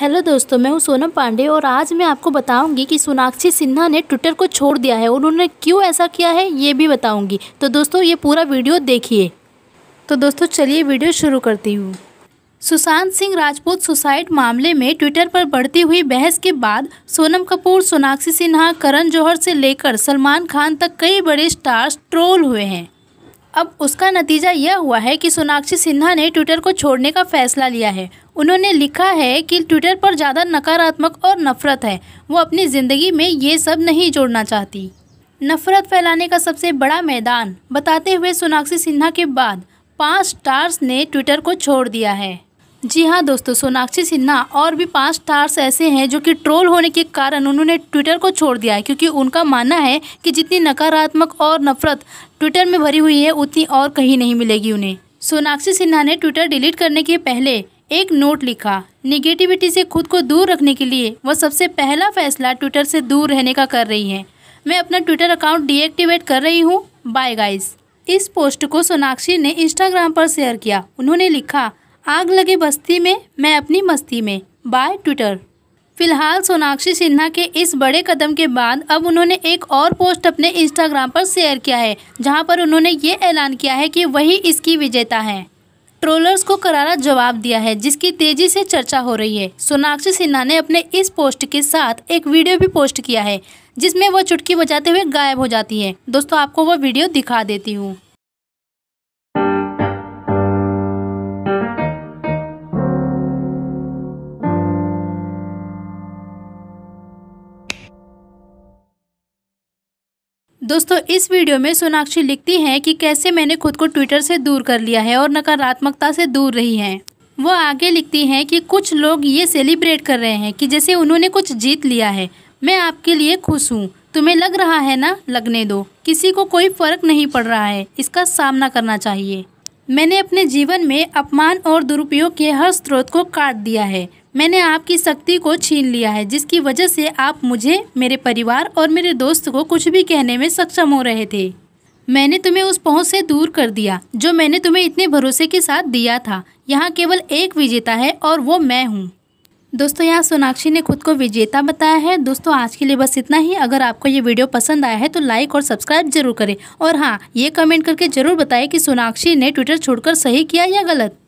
hello दोस्तों मैं हूँ सोनम पांडे और आज मैं आपको बताऊंगी कि सोनाक्षी सिन्हा ने ट्विटर को छोड़ दिया है और उन्होंने क्यों ऐसा किया है ये भी बताऊंगी तो दोस्तों ये पूरा वीडियो देखिए तो दोस्तों चलिए वीडियो शुरू करती हूँ सुशांत सिंह राजपूत सुसाइड मामले में ट्विटर पर बढ़ती हुई बहस के बाद सोनम कपूर सोनाक्षी सिन्हा करण जौहर से लेकर सलमान खान तक कई बड़े स्टार्स ट्रोल हुए हैं अब उसका नतीजा यह हुआ है कि सोनाक्षी सिन्हा ने ट्विटर को छोड़ने का फैसला लिया है उन्होंने लिखा है कि ट्विटर पर ज़्यादा नकारात्मक और नफरत है वो अपनी ज़िंदगी में ये सब नहीं जोड़ना चाहती नफरत फैलाने का सबसे बड़ा मैदान बताते हुए सोनाक्षी सिन्हा के बाद पाँच स्टार्स ने ट्विटर को छोड़ दिया है जी हाँ दोस्तों सोनाक्षी सिन्हा और भी पांच स्टार्स ऐसे हैं जो कि ट्रोल होने के कारण उन्होंने ट्विटर को छोड़ दिया है क्योंकि उनका मानना है कि जितनी नकारात्मक और नफरत ट्विटर में भरी हुई है उतनी और कहीं नहीं मिलेगी उन्हें सोनाक्षी सिन्हा ने ट्विटर डिलीट करने के पहले एक नोट लिखा निगेटिविटी से खुद को दूर रखने के लिए वह सबसे पहला फैसला ट्विटर से दूर रहने का कर रही है मैं अपना ट्विटर अकाउंट डीएक्टिवेट कर रही हूँ बाय गाइज इस पोस्ट को सोनाक्षी ने इंस्टाग्राम पर शेयर किया उन्होंने लिखा आग लगे बस्ती में मैं अपनी मस्ती में बाय ट्विटर फिलहाल सोनाक्षी सिन्हा के इस बड़े कदम के बाद अब उन्होंने एक और पोस्ट अपने इंस्टाग्राम पर शेयर किया है जहां पर उन्होंने ये ऐलान किया है कि वही इसकी विजेता है ट्रोलर्स को करारा जवाब दिया है जिसकी तेजी से चर्चा हो रही है सोनाक्षी सिन्हा ने अपने इस पोस्ट के साथ एक वीडियो भी पोस्ट किया है जिसमें वो चुटकी बजाते हुए गायब हो जाती है दोस्तों आपको वो वीडियो दिखा देती हूँ दोस्तों इस वीडियो में सोनाक्षी लिखती हैं कि कैसे मैंने खुद को ट्विटर से दूर कर लिया है और नकारात्मकता से दूर रही हैं वो आगे लिखती हैं कि कुछ लोग ये सेलिब्रेट कर रहे हैं कि जैसे उन्होंने कुछ जीत लिया है मैं आपके लिए खुश हूँ तुम्हें लग रहा है ना लगने दो किसी को कोई फर्क नहीं पड़ रहा है इसका सामना करना चाहिए मैंने अपने जीवन में अपमान और दुरुपयोग के हर स्रोत को काट दिया है मैंने आपकी शक्ति को छीन लिया है जिसकी वजह से आप मुझे मेरे परिवार और मेरे दोस्त को कुछ भी कहने में सक्षम हो रहे थे मैंने तुम्हें उस पहुंच से दूर कर दिया जो मैंने तुम्हें इतने भरोसे के साथ दिया था यहाँ केवल एक विजेता है और वो मैं हूँ दोस्तों यहाँ सोनाक्षी ने खुद को विजेता बताया है दोस्तों आज के लिए बस इतना ही अगर आपको ये वीडियो पसंद आया है तो लाइक और सब्सक्राइब जरूर करें और हाँ ये कमेंट करके ज़रूर बताएं कि सोनाक्षी ने ट्विटर छोड़कर सही किया या गलत